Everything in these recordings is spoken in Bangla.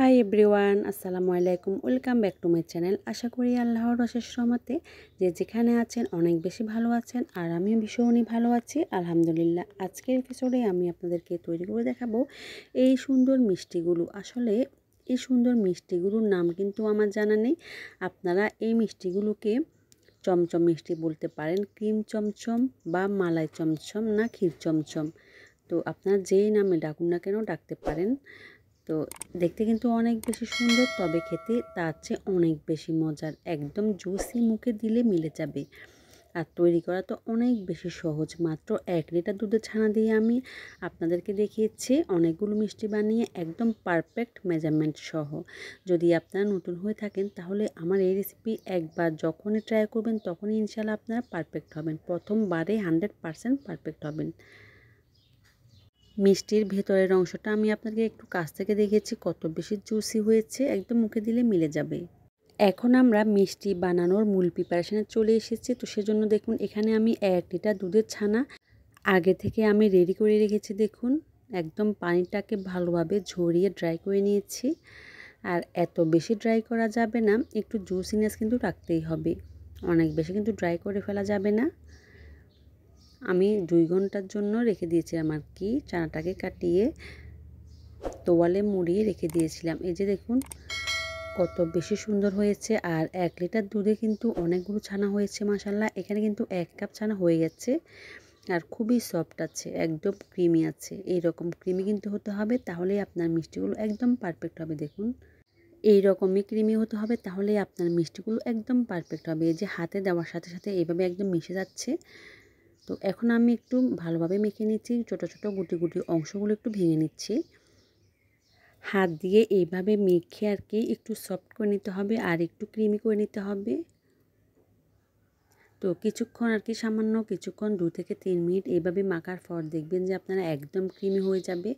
হাই এভরিওয়ান আসসালামু আলাইকুম welcome back to my channel আশা করি আল্লাহর অশেষ রহমতে যে যেখানে আছেন অনেক বেশি ভালো আছেন আর আমিও ভীষণই ভালো আছি আলহামদুলিল্লাহ আজকের এপিসোডে আমি আপনাদেরকে তৈরি করে দেখাবো এই সুন্দর মিষ্টিগুলো আসলে এই সুন্দর মিষ্টিগুলোর নাম কিন্তু আমার জানা নেই আপনারা এই মিষ্টিগুলোকে চমচম মিষ্টি বলতে পারেন ক্রিম চমচম বা মালাই চমচম না ক্ষীর চমচম তো আপনার যেই নামে ডাকুন না কেন ডাকতে পারেন তো দেখতে কিন্তু অনেক বেশি সুন্দর তবে খেতে তার চেয়ে অনেক বেশি মজার একদম জুসি মুখে দিলে মিলে যাবে আর তৈরি করা তো অনেক বেশি সহজ মাত্র এক লিটার দুধের ছানা দিয়ে আমি আপনাদেরকে দেখিয়েছি অনেকগুলো মিষ্টি বানিয়ে একদম পারফেক্ট মেজারমেন্ট সহ যদি আপনারা নতুন হয়ে থাকেন তাহলে আমার এই রেসিপি একবার যখনই ট্রাই করবেন তখনই ইনশাল্লাহ আপনারা পারফেক্ট হবেন প্রথমবারে হান্ড্রেড পারসেন্ট পারফেক্ট হবেন মিষ্টির ভেতরের অংশটা আমি আপনাকে একটু কাছ থেকে দেখেছি কত বেশি জুসি হয়েছে একদম মুখে দিলে মিলে যাবে এখন আমরা মিষ্টি বানানোর মূল প্রিপারেশানে চলে এসেছি তো সেজন্য দেখুন এখানে আমি এক লিটার দুধের ছানা আগে থেকে আমি রেডি করে রেখেছি দেখুন একদম পানিটাকে ভালোভাবে ঝরিয়ে ড্রাই করে নিয়েছি আর এত বেশি ড্রাই করা যাবে না একটু জুসিনেস কিন্তু রাখতেই হবে অনেক বেশি কিন্তু ড্রাই করে ফেলা যাবে না আমি দুই ঘন্টার জন্য রেখে দিয়েছিলাম আর কি চানাটাকে কাটিয়ে তোয়ালে মুড়িয়ে রেখে দিয়েছিলাম এই যে দেখুন কত বেশি সুন্দর হয়েছে আর এক লিটার দুধে কিন্তু অনেকগুলো ছানা হয়েছে মাসাল্লাহ এখানে কিন্তু এক কাপ ছানা হয়ে গেছে আর খুবই সফট আছে একদম ক্রিমি আছে এই রকম ক্রিমি কিন্তু হতে হবে তাহলে আপনার মিষ্টিগুলো একদম পারফেক্ট হবে দেখুন এই রকমই ক্রিমি হতে হবে তাহলে আপনার মিষ্টিগুলো একদম পারফেক্ট হবে এই যে হাতে দেওয়ার সাথে সাথে এইভাবে একদম মিশে যাচ্ছে তো এখন আমি একটু ভালোভাবে মেখে নিচ্ছি ছোট ছোটো গুটি গুটি অংশগুলো একটু ভেঙে নিচ্ছি হাত দিয়ে এইভাবে মেখে আর কি একটু সফট করে নিতে হবে আর একটু ক্রিমি করে নিতে হবে তো কিছুক্ষণ আর কি সামান্য কিছুক্ষণ দু থেকে তিন মিনিট এইভাবে মাখার পর দেখবেন যে আপনারা একদম ক্রিমি হয়ে যাবে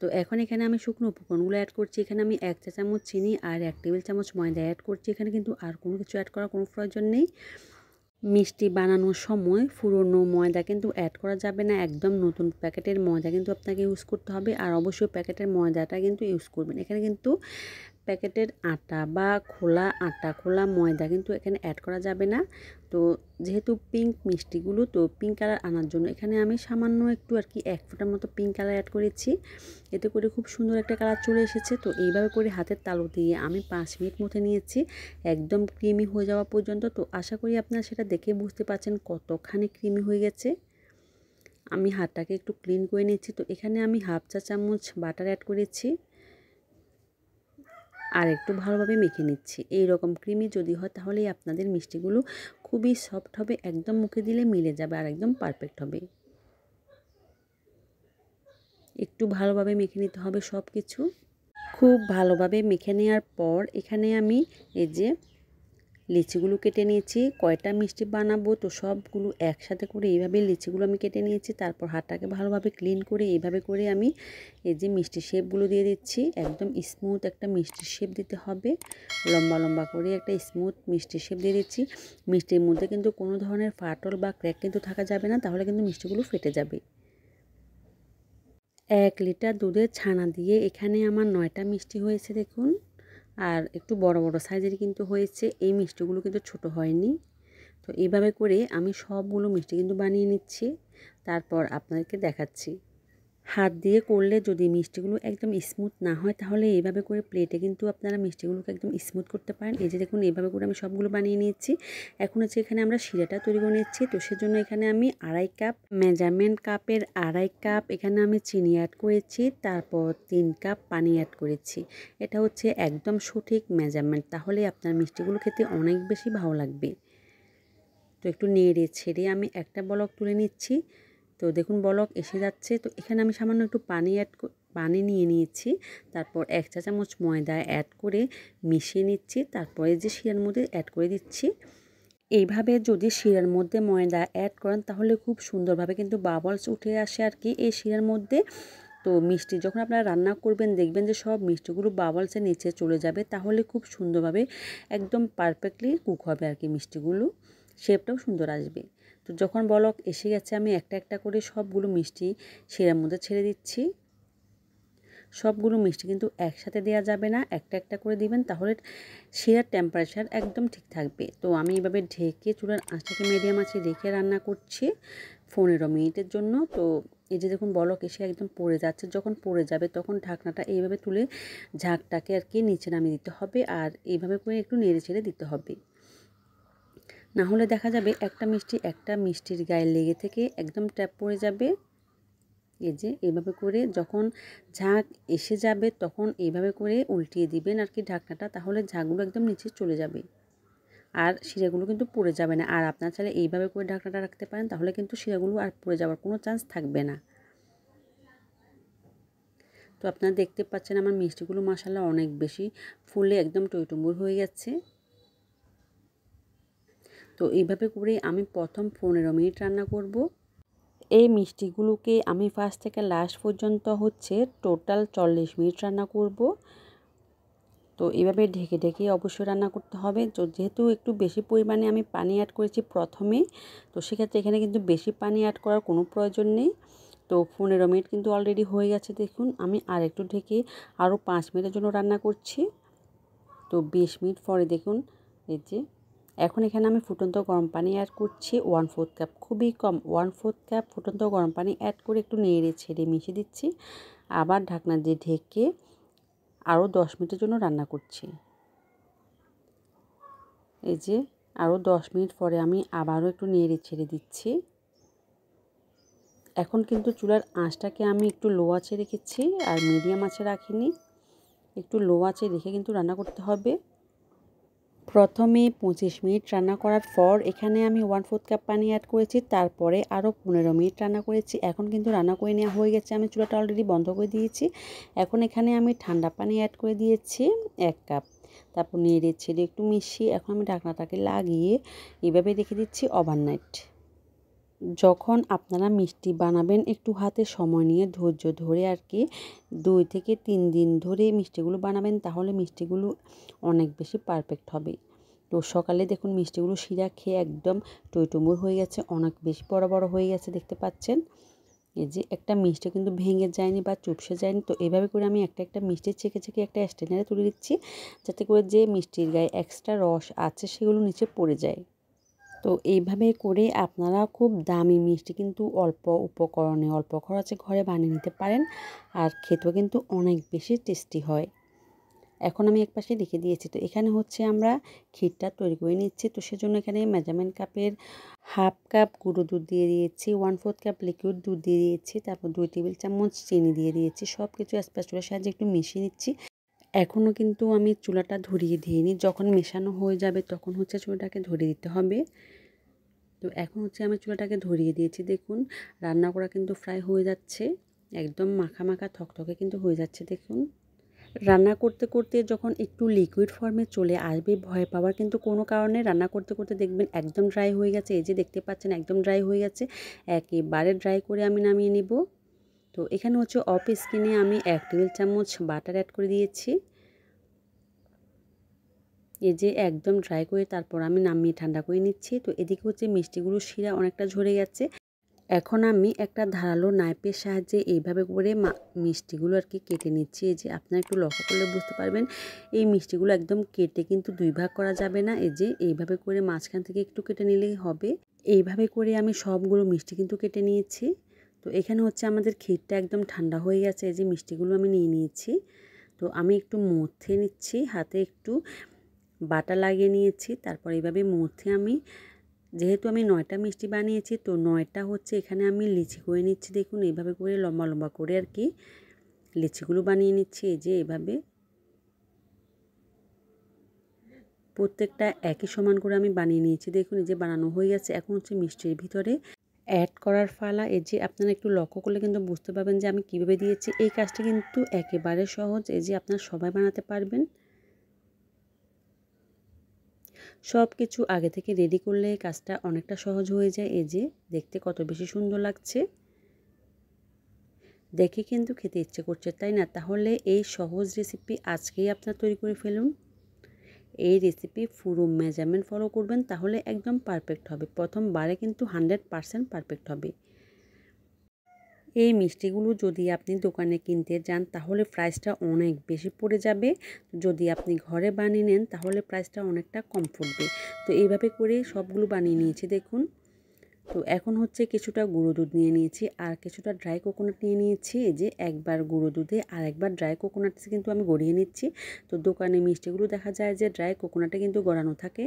তো এখন এখানে আমি শুকনো উপকরণগুলো অ্যাড করছি এখানে আমি এক চা চামচ চিনি আর এক টেবিল চামচ ময়দা অ্যাড করছি এখানে কিন্তু আর কোনো কিছু অ্যাড করার কোনো প্রয়োজন নেই মিষ্টি বানানোর সময় পুরনো ময়দা কিন্তু অ্যাড করা যাবে না একদম নতুন প্যাকেটের ময়দা কিন্তু আপনাকে ইউজ করতে হবে আর অবশ্যই প্যাকেটের ময়দাটা কিন্তু ইউজ করবেন এখানে কিন্তু প্যাকেটের আটা বা খোলা আটা খোলা ময়দা কিন্তু এখানে অ্যাড করা যাবে না তো যেহেতু পিঙ্ক মিষ্টিগুলো তো পিঙ্ক কালার আনার জন্য এখানে আমি সামান্য একটু আর কি এক ফোঁটার মতো পিঙ্ক কালার অ্যাড করেছি এতে করে খুব সুন্দর একটা কালার চলে এসেছে তো এইভাবে করে হাতের তালু দিয়ে আমি পাঁচ মিনিট মতো নিয়েছি একদম ক্রিমি হয়ে যাওয়া পর্যন্ত তো আশা করি আপনারা সেটা দেখে বুঝতে পারছেন কতখানি ক্রিমি হয়ে গেছে আমি হাতটাকে একটু ক্লিন করে নিচ্ছি তো এখানে আমি হাফ চা চামচ বাটার অ্যাড করেছি আর একটু ভালোভাবে মেখে নিচ্ছি এই রকম ক্রিমি যদি হয় তাহলেই আপনাদের মিষ্টিগুলো খুবই সফট হবে একদম মুখে দিলে মিলে যাবে আর একদম পারফেক্ট হবে একটু ভালোভাবে মেখে নিতে হবে সব কিছু খুব ভালোভাবে মেখে নেওয়ার পর এখানে আমি এই যে লিচিগুলো কেটে নিয়েছি কয়টা মিষ্টি বানাবো তো সবগুলো একসাথে করে এইভাবে লিচিগুলো আমি কেটে নিয়েছি তারপর হাতটাকে ভালোভাবে ক্লিন করে এইভাবে করে আমি এই যে মিষ্টি শেপগুলো দিয়ে দিচ্ছি একদম স্মুথ একটা মিষ্টি শেপ দিতে হবে লম্বা লম্বা করে একটা স্মুথ মিষ্টি শেপ দিয়ে দিচ্ছি মিষ্টির মধ্যে কিন্তু কোনো ধরনের ফাটল বা ক্র্যাক কিন্তু থাকা যাবে না তাহলে কিন্তু মিষ্টিগুলো ফেটে যাবে এক লিটার দুধের ছানা দিয়ে এখানে আমার নয়টা মিষ্টি হয়েছে দেখুন আর একটু বড় বড় সাইজের কিন্তু হয়েছে এই মিষ্টিগুলো কিন্তু ছোট হয়নি তো এইভাবে করে আমি সবগুলো মিষ্টি কিন্তু বানিয়ে নিচ্ছি তারপর আপনাদেরকে দেখাচ্ছি হাত দিয়ে করলে যদি মিষ্টিগুলো একদম স্মুথ না হয় তাহলে এইভাবে করে প্লেটে কিন্তু আপনারা মিষ্টিগুলোকে একদম স্মুথ করতে পারেন এই যে দেখুন এইভাবে করে আমি সবগুলো বানিয়ে নিয়েছি এখন হচ্ছে এখানে আমরা শিরাটা তৈরি করে নিচ্ছি তো সেজন্য এখানে আমি আড়াই কাপ মেজারমেন্ট কাপের আড়াই কাপ এখানে আমি চিনি অ্যাড করেছি তারপর তিন কাপ পানি অ্যাড করেছি এটা হচ্ছে একদম সঠিক মেজারমেন্ট তাহলে আপনার মিষ্টিগুলো খেতে অনেক বেশি ভালো লাগবে তো একটু নেড়ে ছেড়ে আমি একটা ব্লক তুলে নিচ্ছি তো দেখুন বলক এসে যাচ্ছে তো এখানে আমি সামান্য একটু পানি অ্যাড পানি নিয়ে নিয়েছি তারপর এক চা চামচ ময়দা অ্যাড করে মিশিয়ে নিচ্ছি তারপরে যে শিরার মধ্যে অ্যাড করে দিচ্ছি এইভাবে যদি শিরার মধ্যে ময়দা অ্যাড করেন তাহলে খুব সুন্দরভাবে কিন্তু বাবলস উঠে আসে আর কি এই শিরার মধ্যে তো মিষ্টি যখন আপনারা রান্না করবেন দেখবেন যে সব মিষ্টিগুলো বাবলসের নিচে চলে যাবে তাহলে খুব সুন্দরভাবে একদম পারফেক্টলি কুক হবে আর কি মিষ্টিগুলো শেপটাও সুন্দর আসবে তো যখন বলক এসে গেছে আমি একটা একটা করে সবগুলো মিষ্টি সেরার মধ্যে ছেড়ে দিচ্ছি সবগুলো মিষ্টি কিন্তু একসাথে দেওয়া যাবে না একটা একটা করে দিবেন তাহলে শিরার টেম্পারেচার একদম ঠিক থাকবে তো আমি এভাবে ঢেকে চুলার আঁচাকে মিডিয়াম আছে রেখে রান্না করছি পনেরো মিনিটের জন্য তো এই যে দেখুন বলক এসে একদম পড়ে যাচ্ছে যখন পড়ে যাবে তখন ঢাকনাটা এইভাবে তুলে ঝাঁকটাকে আর কি নিচে নামিয়ে দিতে হবে আর এইভাবে করে একটু নেড়ে ছেড়ে দিতে হবে না হলে দেখা যাবে একটা মিষ্টি একটা মিষ্টির গায়ে লেগে থেকে একদম ট্যাপ পড়ে যাবে এই যে এভাবে করে যখন ঝাঁক এসে যাবে তখন এইভাবে করে উল্টিয়ে দিবেন আর কি ঢাকনাটা তাহলে ঝাঁকগুলো একদম নিচে চলে যাবে আর শিরাগুলো কিন্তু পড়ে যাবে না আর আপনার চাইলে এইভাবে করে ঢাকনাটা রাখতে পারেন তাহলে কিন্তু শিরাগুলো আর পড়ে যাওয়ার কোনো চান্স থাকবে না তো আপনারা দেখতে পাচ্ছেন আমার মিষ্টিগুলো মাসাল্লাহ অনেক বেশি ফুলে একদম টইটুম্বুর হয়ে গেছে তো এইভাবে করে আমি প্রথম পনেরো মিনিট রান্না করব এই মিষ্টিগুলোকে আমি ফার্স্ট থেকে লাস্ট পর্যন্ত হচ্ছে টোটাল চল্লিশ মিনিট রান্না করব তো এইভাবে ঢেকে ঢেকে অবশ্যই রান্না করতে হবে তো যেহেতু একটু বেশি পরিমাণে আমি পানি অ্যাড করেছি প্রথমে তো সেক্ষেত্রে এখানে কিন্তু বেশি পানি অ্যাড করার কোনো প্রয়োজন নেই তো পনেরো মিনিট কিন্তু অলরেডি হয়ে গেছে দেখুন আমি আর একটু ঢেকে আরও পাঁচ মিনিটের জন্য রান্না করছি তো বিশ মিনিট পরে দেখুন এই যে এখন এখানে আমি ফুটন্ত গরম পানি অ্যাড করছি ওয়ান ফোর্থ কাপ খুবই কম ওয়ান ফোর্থ কাপ ফুটন্ত গরম পানি অ্যাড করে একটু নেড়ে ছেড়ে মিশিয়ে দিচ্ছি আবার ঢাকনা দিয়ে ঢেকে আরও দশ মিনিটের জন্য রান্না করছি এই যে আরও দশ মিনিট পরে আমি আবারও একটু নেড়ে ছেড়ে দিচ্ছি এখন কিন্তু চুলার আঁচটাকে আমি একটু লো আছে রেখেছি আর মিডিয়াম আছে রাখিনি একটু লো আছে রেখে কিন্তু রান্না করতে হবে প্রথমে পঁচিশ মিনিট রান্না করার পর এখানে আমি ওয়ান ফোর্থ কাপ পানি অ্যাড করেছি তারপরে আরও পনেরো মিনিট রান্না করেছি এখন কিন্তু রান্না করে নেওয়া হয়ে গেছে আমি চুলাটা অলরেডি বন্ধ করে দিয়েছি এখন এখানে আমি ঠান্ডা পানি অ্যাড করে দিয়েছি এক কাপ তারপর নেড়ে ছেড়ে একটু মিশিয়ে এখন আমি ঢাকনাটাকে লাগিয়ে এভাবে রেখে দিচ্ছি ওভারনাইট যখন আপনারা মিষ্টি বানাবেন একটু হাতে সময় নিয়ে ধৈর্য ধরে আর কি দুই থেকে তিন দিন ধরে মিষ্টিগুলো বানাবেন তাহলে মিষ্টিগুলো অনেক বেশি পারফেক্ট হবে তো সকালে দেখুন মিষ্টিগুলো শিরা খেয়ে একদম টইটুমুর হয়ে গেছে অনেক বেশি বড় বড় হয়ে গেছে দেখতে পাচ্ছেন এই যে একটা মিষ্টি কিন্তু ভেঙে যায়নি বা চুপসে যায়নি তো এভাবে করে আমি একটা একটা মিষ্টি ছেঁকে ছেঁকে একটা স্ট্যান্ডারে তুলে দিচ্ছি যাতে করে যে মিষ্টির গায়ে এক্সট্রা রস আছে সেগুলো নিচে পড়ে যায় তো এইভাবে করে আপনারা খুব দামি মিষ্টি কিন্তু অল্প উপকরণে অল্প খরচে ঘরে বানিয়ে নিতে পারেন আর খেতেও কিন্তু অনেক বেশি টেস্টি হয় এখন আমি এক পাশে রেখে দিয়েছি তো এখানে হচ্ছে আমরা ক্ষীরটা তৈরি করে নিচ্ছি তো সেজন্য এখানে মেজারমেন্ট কাপের হাফ কাপ গুঁড়ো দুধ দিয়ে দিয়েছি ওয়ান ফোর্থ কাপ লিকুইড দুধ দিয়ে দিয়েছি তারপর দুই টেবিল চামচ চিনি দিয়ে দিয়েছি সব কিছু স্প্যাচুলার সাহায্যে একটু মিশিয়ে নিচ্ছি এখনও কিন্তু আমি চুলাটা ধরিয়ে দিইনি যখন মেশানো হয়ে যাবে তখন হচ্ছে চুলাটাকে ধরিয়ে দিতে হবে তো এখন হচ্ছে আমি চুলাটাকে ধরিয়ে দিয়েছি দেখুন রান্না করা কিন্তু ফ্রাই হয়ে যাচ্ছে একদম মাখা মাখা থকথকে কিন্তু হয়ে যাচ্ছে দেখুন রান্না করতে করতে যখন একটু লিকুইড ফর্মে চলে আসবে ভয় পাওয়ার কিন্তু কোনো কারণে রান্না করতে করতে দেখবেন একদম ড্রাই হয়ে গেছে এই যে দেখতে পাচ্ছেন একদম ড্রাই হয়ে গেছে একেবারে ড্রাই করে আমি নামিয়ে নেবো তো এখানে হচ্ছে অফ স্কিনে আমি এক টেবিল চামচ বাটার অ্যাড করে দিয়েছি এই যে একদম ড্রাই করে তারপর আমি নামিয়ে ঠান্ডা করে নিচ্ছি তো এদিকে হচ্ছে মিষ্টিগুলো শিরা অনেকটা ঝরে গেছে এখন আমি একটা ধারালো নাইপের সাহায্যে এইভাবে করে মিষ্টিগুলো আর কি কেটে নিচ্ছি এই যে আপনারা একটু লক্ষ্য করলে বুঝতে পারবেন এই মিষ্টিগুলো একদম কেটে কিন্তু দুই ভাগ করা যাবে না এই যে এইভাবে করে মাঝখান থেকে একটু কেটে নিলেই হবে এইভাবে করে আমি সবগুলো মিষ্টি কিন্তু কেটে নিয়েছি তো এখানে হচ্ছে আমাদের ক্ষীরটা একদম ঠান্ডা হয়ে গেছে এই যে মিষ্টিগুলো আমি নিয়ে নিয়েছি তো আমি একটু মথে নিচ্ছি হাতে একটু বাটা লাগিয়ে নিয়েছি তারপর এইভাবে মথে আমি যেহেতু আমি নয়টা মিষ্টি বানিয়েছি তো নয়টা হচ্ছে এখানে আমি লিচি করে নিচ্ছি দেখুন এইভাবে করে লম্বা লম্বা করে আর কি লিচিগুলো বানিয়ে নিচ্ছি এই যে এভাবে প্রত্যেকটা একই সমান করে আমি বানিয়ে নিয়েছি দেখুন এই যে বানানো হয়ে গেছে এখন হচ্ছে মিষ্টির ভিতরে অ্যাড করার ফালা এই যে আপনারা একটু লক্ষ্য করলে কিন্তু বুঝতে পারবেন যে আমি কিভাবে দিয়েছি এই কাজটা কিন্তু একেবারে সহজ এই যে আপনারা সবাই বানাতে পারবেন সব কিছু আগে থেকে রেডি করলে কাজটা অনেকটা সহজ হয়ে যায় এই যে দেখতে কত বেশি সুন্দর লাগছে দেখে কিন্তু খেতে ইচ্ছে করছে তাই না তাহলে এই সহজ রেসিপি আজকেই আপনার তৈরি করে ফেলুন এই রেসিপি পুরো মেজারমেন্ট ফলো করবেন তাহলে একদম পারফেক্ট হবে প্রথমবারে কিন্তু হান্ড্রেড পারসেন্ট পারফেক্ট হবে এই মিষ্টিগুলো যদি আপনি দোকানে কিনতে যান তাহলে প্রাইসটা অনেক বেশি পড়ে যাবে যদি আপনি ঘরে বানিয়ে নেন তাহলে প্রাইসটা অনেকটা কম পড়বে তো এইভাবে করে সবগুলো বানিয়ে নিয়েছি দেখুন তো এখন হচ্ছে কিছুটা গুঁড়ো দুধ নিয়ে নিয়েছি আর কিছুটা ড্রাই কোকোনাট নিয়ে নিয়েছি যে একবার গুঁড়ো দুধে আর একবার ড্রাই কোকোনাট কিন্তু আমি গড়িয়ে নিচ্ছি তো দোকানে মিষ্টিগুলো দেখা যায় যে ড্রাই কোকোনাটে কিন্তু গড়ানো থাকে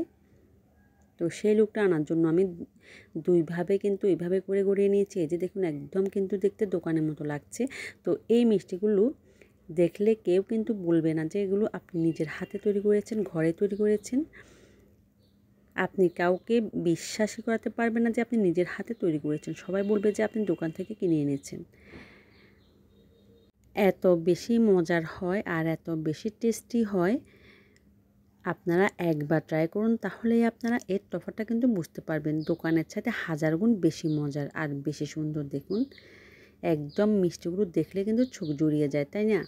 তো সেই লুকটা আনার জন্য আমি দুইভাবে কিন্তু এইভাবে করে গড়িয়ে নিয়েছি এই যে দেখুন একদম কিন্তু দেখতে দোকানের মতো লাগছে তো এই মিষ্টিগুলো দেখলে কেউ কিন্তু বলবে না যে এগুলো আপনি নিজের হাতে তৈরি করেছেন ঘরে তৈরি করেছেন আপনি কাউকে বিশ্বাসই করাতে পারবেন না যে আপনি নিজের হাতে তৈরি করেছেন সবাই বলবে যে আপনি দোকান থেকে কিনে এনেছেন এত বেশি মজার হয় আর এত বেশি টেস্টি হয় আপনারা একবার ট্রাই করুন তাহলেই আপনারা এর তফাটা কিন্তু বুঝতে পারবেন দোকানের সাথে হাজার গুণ বেশি মজার আর বেশি সুন্দর দেখুন একদম মিষ্টিগুলো দেখলে কিন্তু চোখ জড়িয়ে যায় তাই না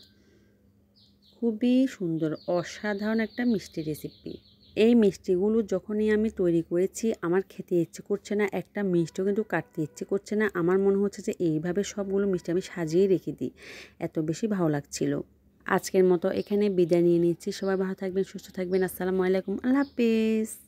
খুবই সুন্দর অসাধারণ একটা মিষ্টি রেসিপি এই মিষ্টিগুলো যখনই আমি তৈরি করেছি আমার খেতে ইচ্ছে করছে না একটা মিষ্টিও কিন্তু কাটতে ইচ্ছে করছে না আমার মনে হচ্ছে যে এইভাবে সবগুলো মিষ্টি আমি সাজিয়ে রেখে দিই এত বেশি ভালো লাগছিল আজকের মতো এখানে বিদায় নিয়ে নিচ্ছি সবাই ভালো থাকবেন সুস্থ থাকবেন আসসালামু আলাইকুম আল্লাহ হাফিজ